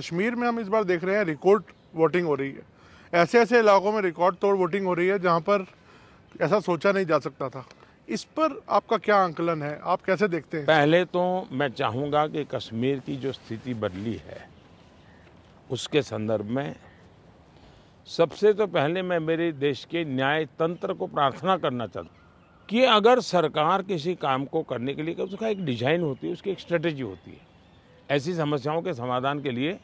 कश्मीर में हम इस बार देख रहे हैं रिकॉर्ड वोटिंग हो रही है ऐसे ऐसे इलाकों में रिकॉर्ड तोड़ वोटिंग हो रही है जहाँ पर ऐसा सोचा नहीं जा सकता था इस पर आपका क्या आंकलन है आप कैसे देखते हैं पहले तो मैं चाहूँगा कि कश्मीर की जो स्थिति बदली है उसके संदर्भ में सबसे तो पहले मैं मेरे देश के न्याय तंत्र को प्रार्थना करना चाहता कि अगर सरकार किसी काम को करने के लिए उसका एक डिजाइन होती है उसकी एक स्ट्रेटेजी होती है ऐसी समस्याओं के समाधान के लिए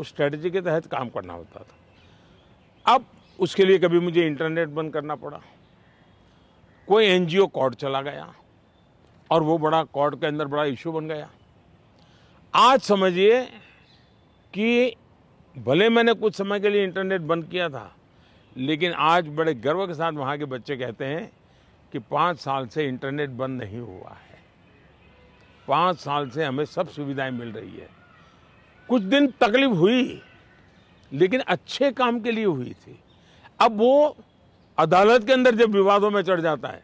उस स्ट्रेटजी के तहत काम करना होता था अब उसके लिए कभी मुझे इंटरनेट बंद करना पड़ा कोई एनजीओ कोर्ट चला गया और वो बड़ा कोर्ट के अंदर बड़ा इशू बन गया आज समझिए कि भले मैंने कुछ समय के लिए इंटरनेट बंद किया था लेकिन आज बड़े गर्व के साथ वहाँ के बच्चे कहते हैं कि पाँच साल से इंटरनेट बंद नहीं हुआ है पाँच साल से हमें सब सुविधाएं मिल रही है कुछ दिन तकलीफ हुई लेकिन अच्छे काम के लिए हुई थी अब वो अदालत के अंदर जब विवादों में चढ़ जाता है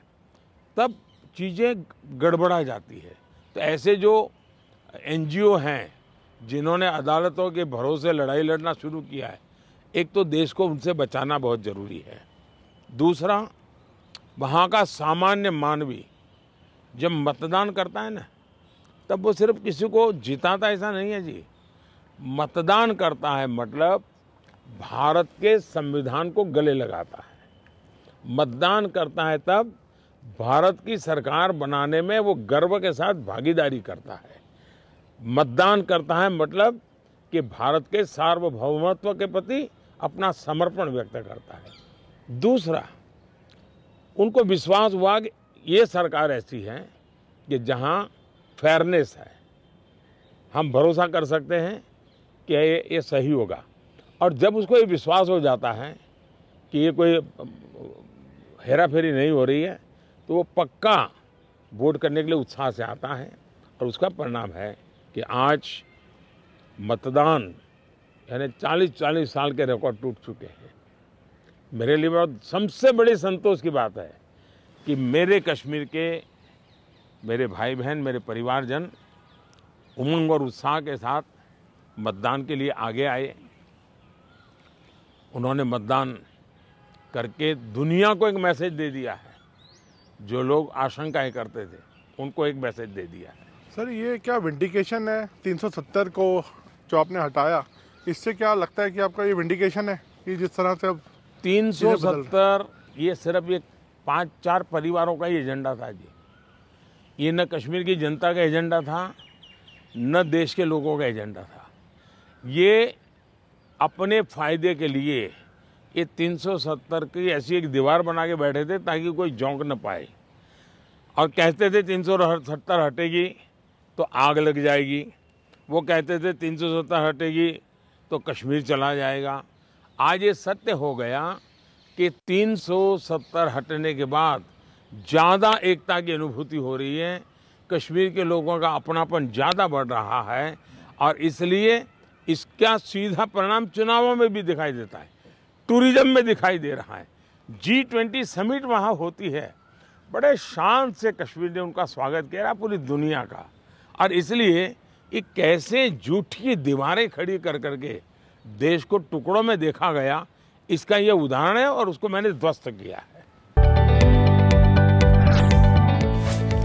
तब चीज़ें गड़बड़ा जाती है तो ऐसे जो एनजीओ हैं जिन्होंने अदालतों के भरोसे लड़ाई लड़ना शुरू किया है एक तो देश को उनसे बचाना बहुत ज़रूरी है दूसरा वहाँ का सामान्य मानवी जब मतदान करता है ना तब वो सिर्फ किसी को जिताता ऐसा नहीं है जी मतदान करता है मतलब भारत के संविधान को गले लगाता है मतदान करता है तब भारत की सरकार बनाने में वो गर्व के साथ भागीदारी करता है मतदान करता है मतलब कि भारत के सार्वभौमत्व के प्रति अपना समर्पण व्यक्त करता है दूसरा उनको विश्वास हुआ कि ये सरकार ऐसी है कि जहाँ फेयरनेस है हम भरोसा कर सकते हैं कि ये ये सही होगा और जब उसको ये विश्वास हो जाता है कि ये कोई हेरा फेरी नहीं हो रही है तो वो पक्का वोट करने के लिए उत्साह से आता है और उसका परिणाम है कि आज मतदान यानी चालीस चालीस साल के रिकॉर्ड टूट चुके हैं मेरे लिए बहुत सबसे बड़े संतोष की बात है कि मेरे कश्मीर के मेरे भाई बहन मेरे परिवारजन उमंग और उत्साह के साथ मतदान के लिए आगे आए उन्होंने मतदान करके दुनिया को एक मैसेज दे दिया है जो लोग आशंकाएं करते थे उनको एक मैसेज दे दिया है सर ये क्या विंडिकेशन है 370 को जो आपने हटाया इससे क्या लगता है कि आपका ये विंडिकेशन है कि जिस तरह से अब तीन ये सिर्फ एक पाँच चार परिवारों का ही एजेंडा था जी ये न कश्मीर की जनता का एजेंडा था न देश के लोगों का एजेंडा था ये अपने फायदे के लिए ये 370 की ऐसी एक दीवार बना के बैठे थे ताकि कोई झोंक न पाए और कहते थे 370 हटेगी तो आग लग जाएगी वो कहते थे 370 हटेगी तो कश्मीर चला जाएगा आज ये सत्य हो गया कि 370 हटने के बाद ज़्यादा एकता की अनुभूति हो रही है कश्मीर के लोगों का अपनापन ज़्यादा बढ़ रहा है और इसलिए इसका सीधा परिणाम चुनावों में भी दिखाई देता है टूरिज्म में दिखाई दे रहा है जी ट्वेंटी समिट वहाँ होती है बड़े शान से कश्मीर ने उनका स्वागत किया पूरी दुनिया का और इसलिए एक कैसे जूठी दीवारें खड़ी कर करके देश को टुकड़ों में देखा गया इसका यह उदाहरण है और उसको मैंने ध्वस्त किया है